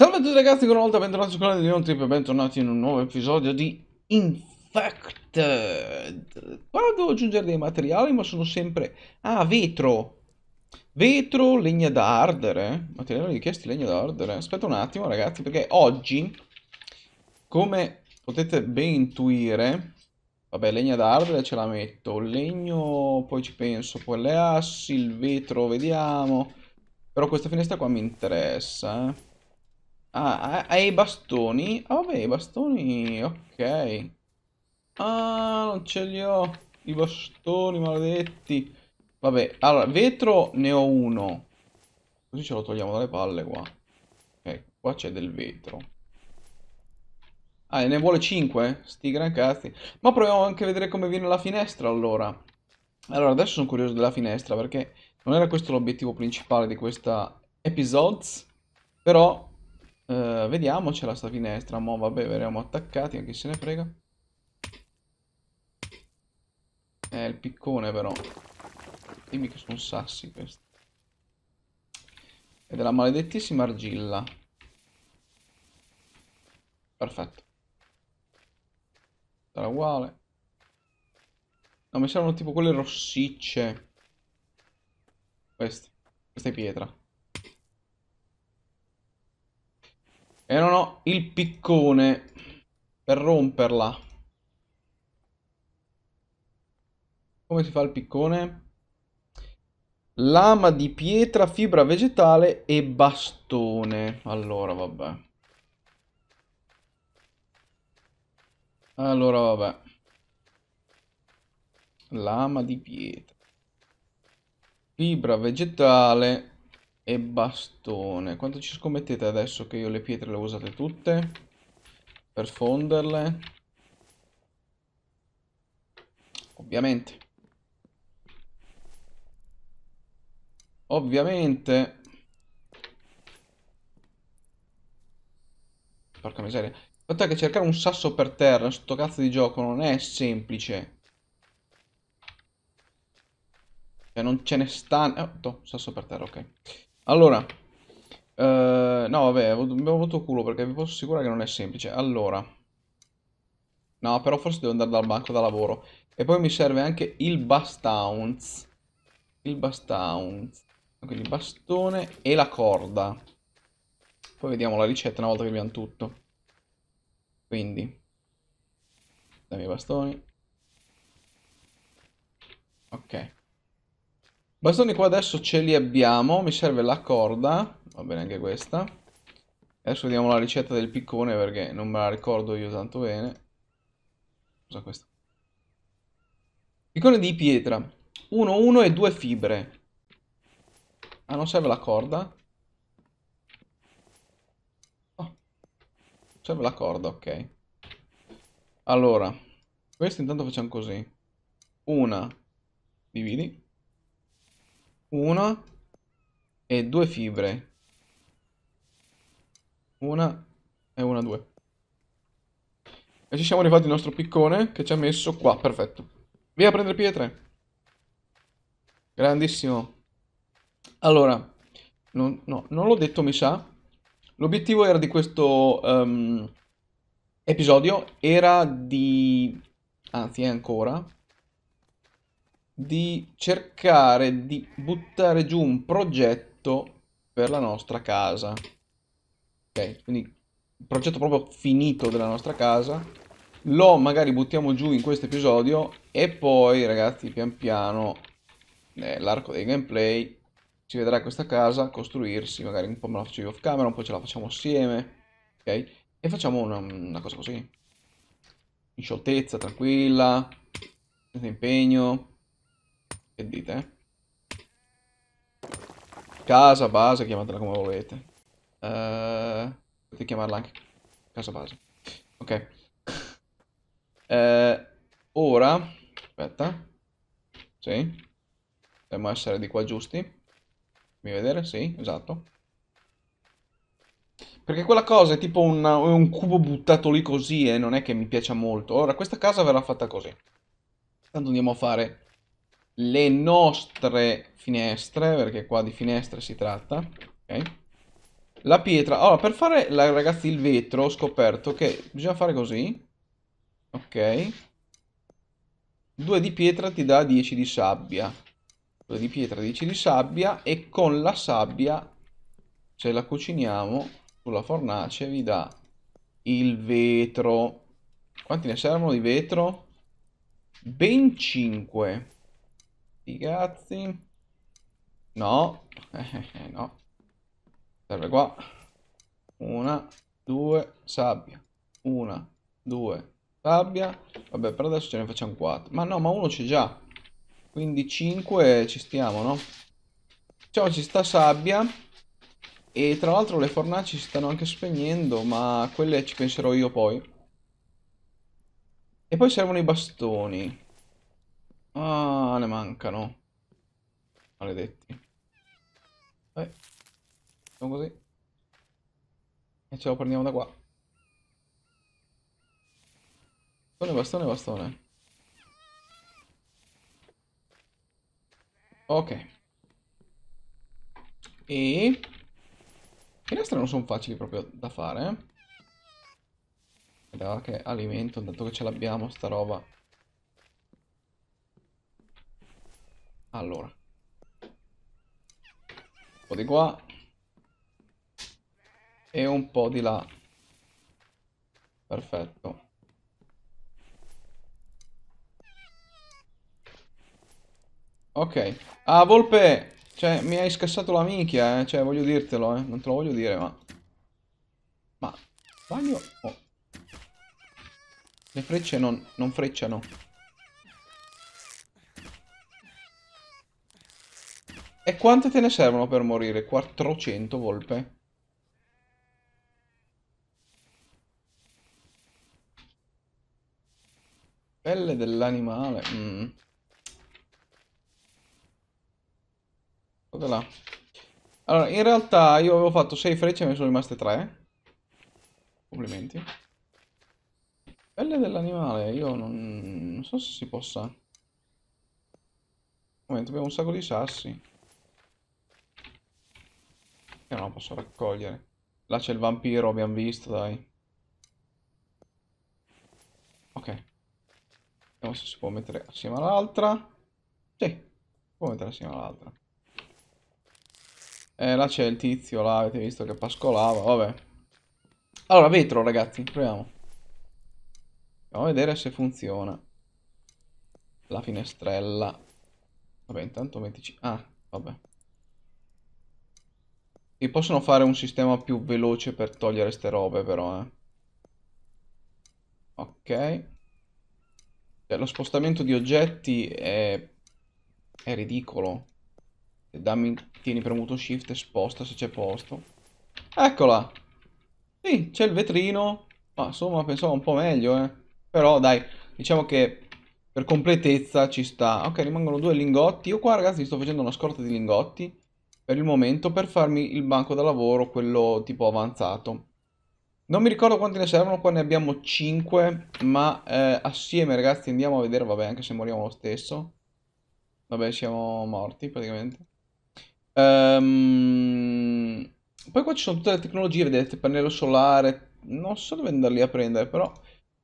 Salve a tutti ragazzi, ancora una volta bentornati sul canale di Neon Trip e bentornati in un nuovo episodio di Infected. Qua devo aggiungere dei materiali ma sono sempre... Ah, vetro! Vetro, legna da ardere. Eh? Materiali richiesti, legna da ardere. Aspetta un attimo ragazzi perché oggi, come potete ben intuire... Vabbè, legna da ardere ce la metto. Legno, poi ci penso, poi le assi, il vetro, vediamo. Però questa finestra qua mi interessa, eh. Ah, hai i bastoni? Ah, vabbè, i bastoni, ok. Ah, non ce li ho. I bastoni maledetti. Vabbè, allora, vetro ne ho uno. Così ce lo togliamo dalle palle qua. Ok, qua c'è del vetro. Ah, ne vuole 5? Sti gran cazzi. Ma proviamo anche a vedere come viene la finestra, allora. Allora, adesso sono curioso della finestra, perché non era questo l'obiettivo principale di questa episodes. Però Uh, eh, vediamo, c'è la sta finestra. Mo vabbè, verremo attaccati, anche se ne frega. è il piccone però. Dimmi che sono sassi questi. E della maledettissima argilla. Perfetto. Sarà uguale. No, mi servono tipo quelle rossicce. Queste. Questa è pietra. E non ho il piccone per romperla. Come si fa il piccone? Lama di pietra, fibra vegetale e bastone. Allora, vabbè. Allora, vabbè. Lama di pietra. Fibra vegetale e bastone. Quanto ci scommettete adesso che io le pietre le ho usate tutte? Per fonderle? Ovviamente. Ovviamente. Porca miseria. Il fatto che cercare un sasso per terra in sto cazzo di gioco non è semplice. Cioè non ce ne sta... Oh, to, sasso per terra, ok. Allora, eh, no vabbè, abbiamo avuto culo perché vi posso assicurare che non è semplice. Allora, no però forse devo andare dal banco da lavoro. E poi mi serve anche il bastounce. Il bastounce. Quindi bastone e la corda. Poi vediamo la ricetta una volta che abbiamo tutto. Quindi, dammi i bastoni. Ok. Bastoni qua adesso ce li abbiamo, mi serve la corda, va bene anche questa. Adesso vediamo la ricetta del piccone perché non me la ricordo io tanto bene. Cosa questa? Piccone di pietra, 1, 1 e 2 fibre. Ah, non serve la corda? Oh, serve la corda, ok. Allora, questo intanto facciamo così. Una, dividi una e due fibre una e una due e ci siamo arrivati al nostro piccone che ci ha messo qua perfetto via a prendere pietre grandissimo allora non, no, non l'ho detto mi sa l'obiettivo era di questo um, episodio era di anzi è ancora di cercare di buttare giù un progetto per la nostra casa. Ok, quindi il progetto proprio finito della nostra casa. Lo magari buttiamo giù in questo episodio e poi, ragazzi, pian piano, nell'arco dei gameplay, si vedrà questa casa costruirsi. Magari un po' me la faccio io off camera, un po' ce la facciamo assieme. Ok? E facciamo una, una cosa così. In scioltezza, tranquilla, senza impegno. Che dite? Casa, base, chiamatela come volete. Uh, potete chiamarla anche casa base. Ok. Uh, ora, aspetta. Sì. Dobbiamo essere di qua giusti. Fammi vedere, sì, esatto. Perché quella cosa è tipo un, un cubo buttato lì così e eh, non è che mi piace molto. Ora, questa casa verrà fatta così. Tanto andiamo a fare le nostre finestre, perché qua di finestre si tratta, ok? La pietra, allora per fare la, ragazzi il vetro ho scoperto che bisogna fare così, ok? Due di pietra ti dà 10 di sabbia, 2 di pietra 10 di sabbia e con la sabbia, se la cuciniamo sulla fornace, vi dà il vetro. Quanti ne servono di vetro? Ben 5. Sti cazzi. No. Eh, eh, eh, no. Serve qua. Una, due, sabbia. Una, due, sabbia. Vabbè, per adesso ce ne facciamo quattro. Ma no, ma uno c'è già. Quindi cinque ci stiamo, no? Diciamo, ci sta sabbia. E tra l'altro le fornaci si stanno anche spegnendo, ma quelle ci penserò io poi. E poi servono i bastoni. Ah, ne mancano. Maledetti. Dai. Eh. Facciamo così. E ce lo prendiamo da qua. Bastone, bastone, bastone. Ok. E... I finestre non sono facili proprio da fare. Vediamo eh. che alimento, dato che ce l'abbiamo sta roba. Allora. Un po' di qua. E un po' di là. Perfetto. Ok. Ah, Volpe! Cioè, mi hai scassato la minchia, eh. Cioè, voglio dirtelo, eh. Non te lo voglio dire, ma... Ma... Sbaglio... Oh. Le frecce non... Non frecciano. E quante te ne servono per morire? 400 volpe? Pelle dell'animale. Mm. là? Allora, in realtà io avevo fatto 6 frecce e me ne sono rimaste 3. Complimenti. Pelle dell'animale, io non... non so se si possa. Un momento, abbiamo un sacco di sassi. Io non la posso raccogliere. Là c'è il vampiro, abbiamo visto, dai. Ok. Vediamo se si può mettere assieme all'altra. Sì, si può mettere assieme all'altra. Eh, là c'è il tizio, là, avete visto che pascolava, vabbè. Allora, vetro, ragazzi, proviamo. Andiamo a vedere se funziona. La finestrella. Vabbè, intanto mettici... Ah, vabbè. E possono fare un sistema più veloce per togliere ste robe però, eh. Ok. Cioè, lo spostamento di oggetti è... è ridicolo. Dammi... tieni premuto shift e sposta se c'è posto. Eccola! Sì, c'è il vetrino. Ma insomma, pensavo un po' meglio, eh. Però dai, diciamo che per completezza ci sta. Ok, rimangono due lingotti. Io qua ragazzi sto facendo una scorta di lingotti per il momento per farmi il banco da lavoro, quello tipo avanzato. Non mi ricordo quanti ne servono, qua ne abbiamo 5, ma eh, assieme ragazzi andiamo a vedere, vabbè anche se moriamo lo stesso. Vabbè siamo morti praticamente. Ehm... Poi qua ci sono tutte le tecnologie, vedete, pannello solare, non so dove andarli a prendere, però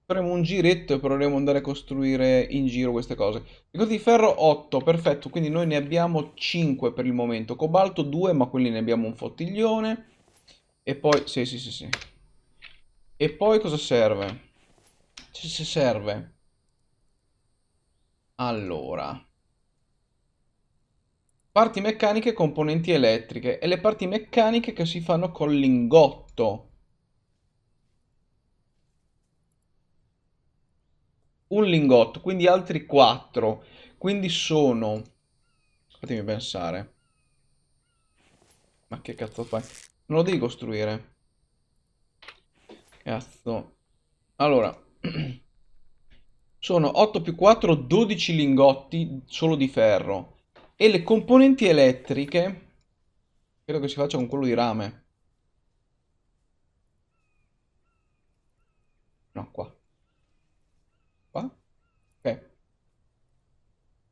Faremo un giretto e proveremo ad andare a costruire in giro queste cose. Ricordi di ferro 8, perfetto, quindi noi ne abbiamo 5 per il momento. Cobalto 2, ma quelli ne abbiamo un fottiglione. E poi, sì sì sì sì. E poi cosa serve? Se serve. Allora. Parti meccaniche e componenti elettriche. E le parti meccaniche che si fanno con lingotto. un lingotto, quindi altri 4. Quindi sono... Fatemi pensare. Ma che cazzo fai? Non lo devi costruire. Cazzo. Allora. Sono 8 più 4, 12 lingotti solo di ferro. E le componenti elettriche... Credo che si faccia con quello di rame.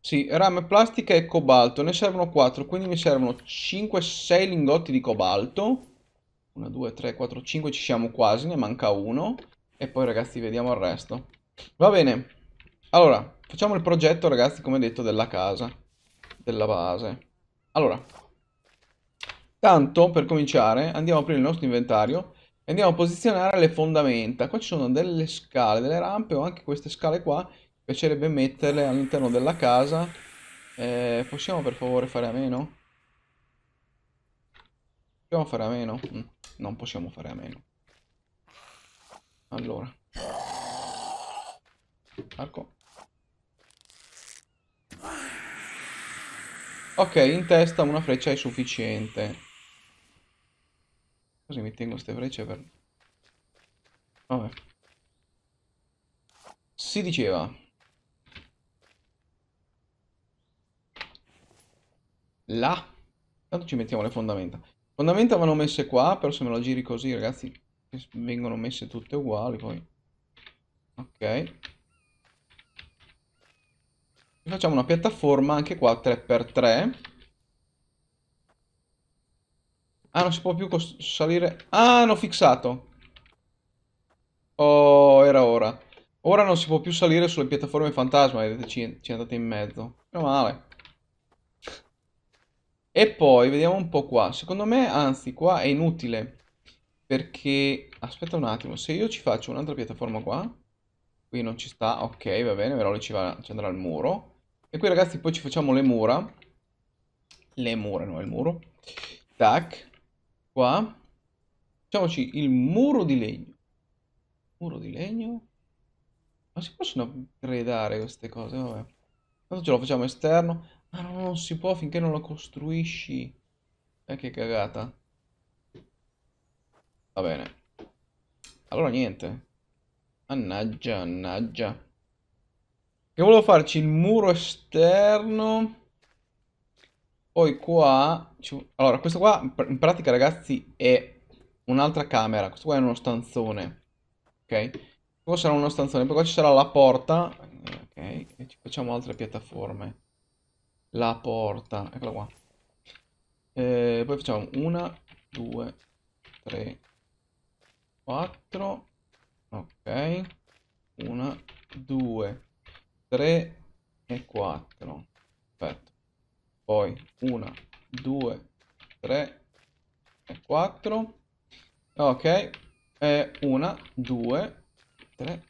Sì, rame plastica e cobalto. Ne servono 4, quindi mi servono 5, 6 lingotti di cobalto. 1, 2, 3, 4, 5, ci siamo quasi, ne manca uno. E poi ragazzi vediamo il resto. Va bene. Allora, facciamo il progetto ragazzi, come detto, della casa. Della base. Allora. Tanto, per cominciare, andiamo a aprire il nostro inventario. E andiamo a posizionare le fondamenta. Qua ci sono delle scale, delle rampe o anche queste scale qua piacerebbe metterle all'interno della casa. Eh, possiamo per favore fare a meno? Possiamo fare a meno? Mm, non possiamo fare a meno. Allora. Marco. Ok, in testa una freccia è sufficiente. Così mi tengo queste frecce per... Vabbè. Si diceva... là. Tanto ci mettiamo le fondamenta. Fondamenta vanno messe qua, però se me la giri così, ragazzi, vengono messe tutte uguali poi. Ok. Facciamo una piattaforma anche qua 3x3. Ah, non si può più salire... Ah, hanno fissato. Oh, era ora. Ora non si può più salire sulle piattaforme fantasma, vedete, ci, ci è andate in mezzo. Meno male. E poi, vediamo un po' qua. Secondo me, anzi, qua è inutile. Perché, aspetta un attimo, se io ci faccio un'altra piattaforma qua, qui non ci sta, ok, va bene, però lì ci, va, ci andrà il muro. E qui, ragazzi, poi ci facciamo le mura. Le mura, no, il muro. Tac, qua. Facciamoci il muro di legno. Muro di legno. Ma si possono gradare queste cose? Vabbè. Tanto ce lo facciamo esterno. Ma non, non si può finché non la costruisci. Eh, che cagata. Va bene. Allora niente. Annaggia, annaggia. Che volevo farci il muro esterno. Poi qua... Allora, questo qua in pratica, ragazzi, è un'altra camera. Questo qua è uno stanzone. Ok? Questo sarà uno stanzone. Poi qua ci sarà la porta. Ok? E ci facciamo altre piattaforme la porta, eccola qua. Eh, poi facciamo una, due, tre, quattro, ok, una, due, tre e quattro, perfetto. Poi una, due, tre e quattro, ok, e una, due, tre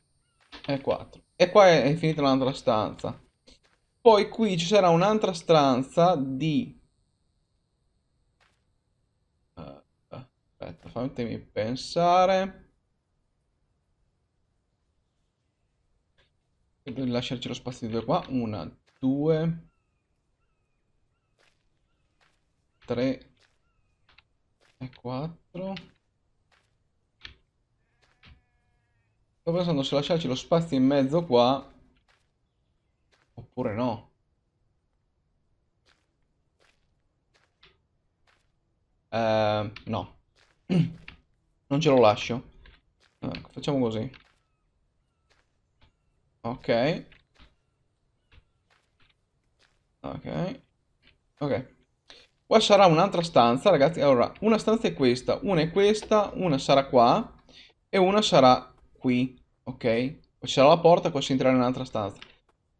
e quattro. E qua è, è finita l'altra stanza. Poi qui ci sarà un'altra stanza di... Eh, aspetta, fatemi pensare. Devo lasciarci lo spazio di due qua. Una, due... Tre... E quattro... Sto pensando se lasciarci lo spazio in mezzo qua Oppure no. Uh, no. non ce lo lascio. Ecco, facciamo così. Ok. Ok. Ok. Qua sarà un'altra stanza, ragazzi. Allora, una stanza è questa, una è questa, una sarà qua e una sarà qui. Ok? Qua sarà la porta, qua si entrerà in un'altra stanza.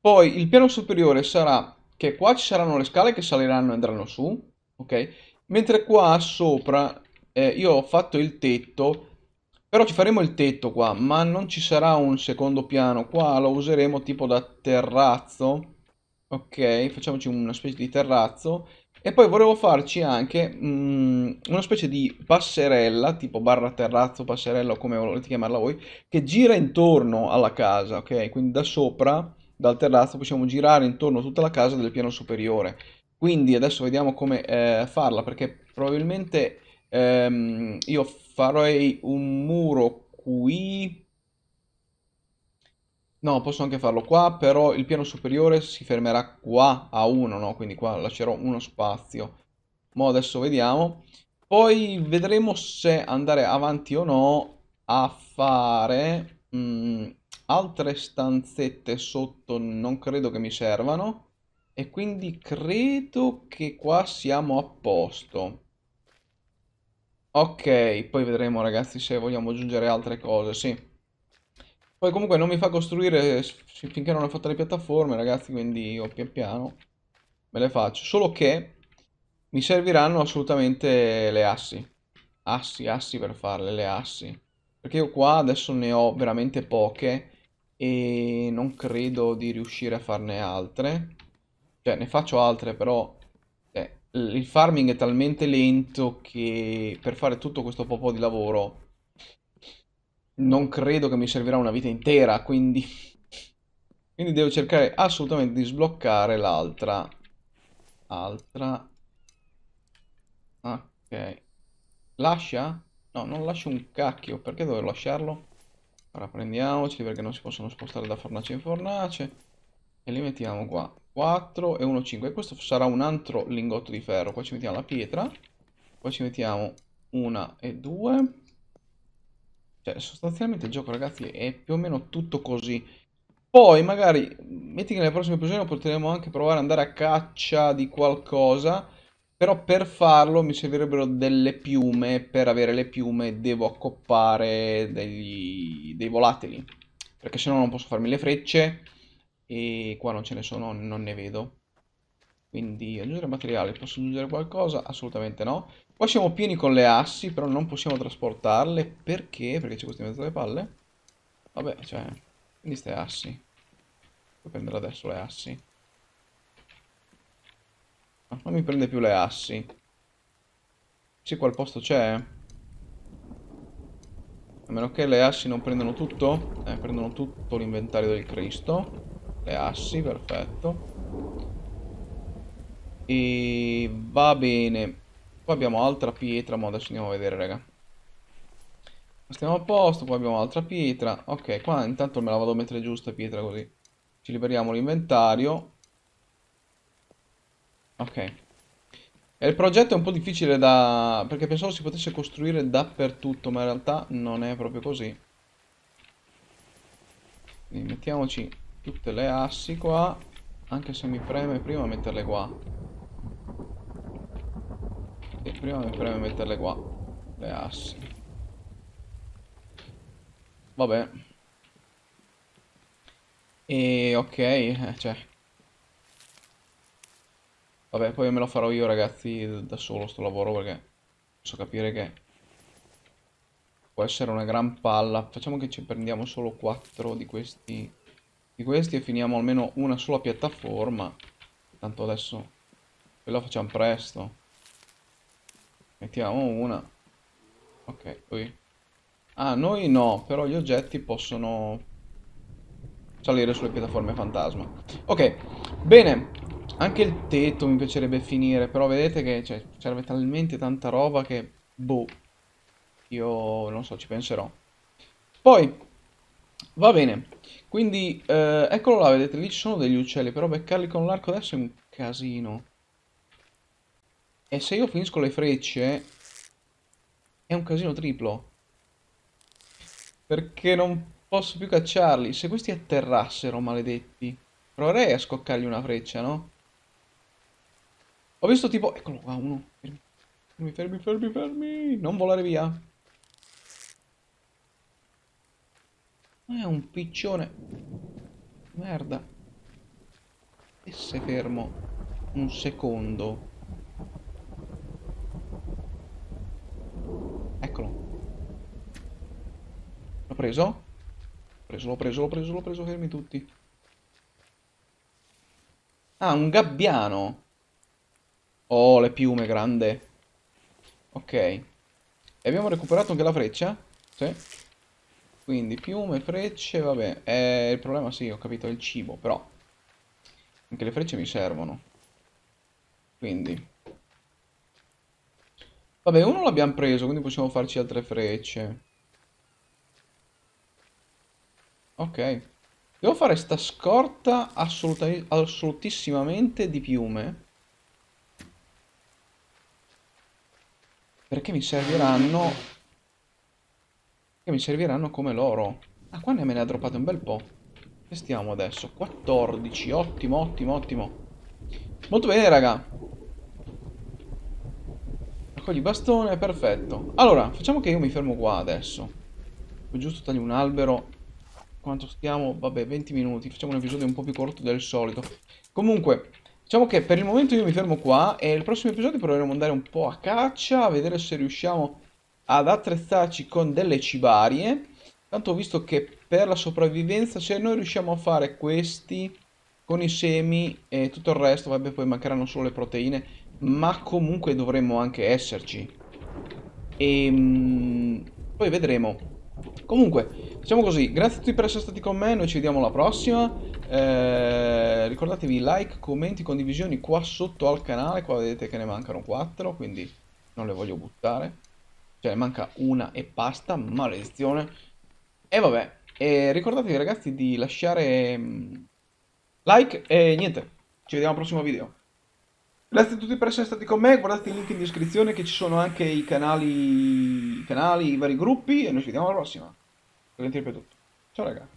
Poi il piano superiore sarà che qua ci saranno le scale che saliranno e andranno su, ok? Mentre qua sopra eh, io ho fatto il tetto, però ci faremo il tetto qua, ma non ci sarà un secondo piano. Qua lo useremo tipo da terrazzo, ok? Facciamoci una specie di terrazzo. E poi volevo farci anche mh, mm, una specie di passerella, tipo barra terrazzo, passerella, come volete chiamarla voi, che gira intorno alla casa, ok? Quindi da sopra dal terrazzo possiamo girare intorno a tutta la casa del piano superiore. Quindi adesso vediamo come eh, farla, perché probabilmente ehm, io farei un muro qui... No, posso anche farlo qua, però il piano superiore si fermerà qua a uno no? Quindi qua lascerò uno spazio. ma adesso vediamo. Poi vedremo se andare avanti o no a fare... Mm, altre stanzette sotto non credo che mi servano e quindi credo che qua siamo a posto. Ok, poi vedremo ragazzi se vogliamo aggiungere altre cose, sì. Poi comunque non mi fa costruire finché non ho fatto le piattaforme ragazzi, quindi io pian piano me le faccio. Solo che mi serviranno assolutamente le assi. Assi, assi per farle, le assi. Perché io qua adesso ne ho veramente poche e non credo di riuscire a farne altre. Cioè, ne faccio altre, però eh, il farming è talmente lento che per fare tutto questo po' di lavoro non credo che mi servirà una vita intera, quindi... quindi devo cercare assolutamente di sbloccare l'altra. Altra. Ok. Lascia? No, non lascio un cacchio, perché dovevo lasciarlo? Ora prendiamoci perché non si possono spostare da fornace in fornace. E li mettiamo qua. 4 e 1, 5. E questo sarà un altro lingotto di ferro. Qua ci mettiamo la pietra. Qua ci mettiamo una e due. Cioè, sostanzialmente il gioco, ragazzi, è più o meno tutto così. Poi, magari, metti che nelle prossime episodi potremo anche provare ad andare a caccia di qualcosa però per farlo mi servirebbero delle piume, per avere le piume devo accoppare degli, dei volatili, perché se no non posso farmi le frecce e qua non ce ne sono, non ne vedo. Quindi aggiungere materiale, posso aggiungere qualcosa? Assolutamente no. Qua siamo pieni con le assi, però non possiamo trasportarle, perché? Perché c'è questo in mezzo alle palle? Vabbè, cioè, quindi ste assi. Puoi prendere adesso le assi non mi prende più le assi. Sì, qual posto c'è. A meno che le assi non prendano tutto. Eh, prendono tutto l'inventario del Cristo. Le assi, perfetto. E va bene. Poi abbiamo altra pietra, ma adesso andiamo a vedere, raga. Stiamo a posto, poi abbiamo altra pietra. Ok, qua intanto me la vado a mettere giusta pietra così. Ci liberiamo l'inventario. Ok. E il progetto è un po' difficile da... perché pensavo si potesse costruire dappertutto, ma in realtà non è proprio così. Quindi mettiamoci tutte le assi qua, anche se mi preme prima metterle qua. E prima mi preme metterle qua, le assi. Vabbè. E ok, cioè, Vabbè, poi me lo farò io ragazzi da solo sto lavoro perché posso capire che può essere una gran palla. Facciamo che ci prendiamo solo quattro di questi, di questi e finiamo almeno una sola piattaforma. Tanto adesso quella facciamo presto. Mettiamo una. Ok, poi... Ah, noi no, però gli oggetti possono salire sulle piattaforme fantasma. Ok, bene, anche il tetto mi piacerebbe finire, però vedete che c'è cioè, serve talmente tanta roba che... Boh. Io non so, ci penserò. Poi, va bene. Quindi, eh, eccolo là, vedete, lì ci sono degli uccelli, però beccarli con l'arco adesso è un casino. E se io finisco le frecce... È un casino triplo. Perché non posso più cacciarli. Se questi atterrassero, maledetti... Proverei a scoccargli una freccia, no? Ho visto tipo... Eccolo qua, uno. Fermi, fermi, fermi, fermi. Non volare via. È eh, un piccione. Merda. E se fermo un secondo? Eccolo. L'ho preso? L'ho preso, l'ho preso, l'ho preso, l'ho preso, fermi tutti. Ah, un gabbiano. Oh, le piume, grande. Ok. E abbiamo recuperato anche la freccia? Sì. Quindi piume, frecce, vabbè. Eh, il problema, sì, ho capito, è il cibo, però. Anche le frecce mi servono. Quindi. Vabbè, uno l'abbiamo preso, quindi possiamo farci altre frecce. Ok. Devo fare sta scorta assolutissimamente di piume. perché mi serviranno che mi serviranno come l'oro ah qua ne me ne ha droppate un bel po' che stiamo adesso 14 ottimo ottimo ottimo molto bene raga raccogli bastone perfetto allora facciamo che io mi fermo qua adesso Poi giusto taglio un albero quanto stiamo vabbè 20 minuti facciamo un episodio un po' più corto del solito comunque Diciamo che per il momento io mi fermo qua e nel prossimo episodio proveremo ad andare un po' a caccia, a vedere se riusciamo ad attrezzarci con delle cibarie. Tanto ho visto che per la sopravvivenza, se noi riusciamo a fare questi con i semi e tutto il resto, vabbè poi mancheranno solo le proteine, ma comunque dovremmo anche esserci. E ehm, poi vedremo Comunque, facciamo così, grazie a tutti per essere stati con me, noi ci vediamo alla prossima, eh, ricordatevi like, commenti, condivisioni qua sotto al canale, qua vedete che ne mancano 4, quindi non le voglio buttare, cioè ne manca una e basta, maledizione, e vabbè, e ricordatevi ragazzi di lasciare mm, like e niente, ci vediamo al prossimo video. Grazie a tutti per essere stati con me, guardate i link in descrizione che ci sono anche i canali, i, canali, i vari gruppi e noi ci vediamo alla prossima. Volentieri per tutto. Ciao ragazzi.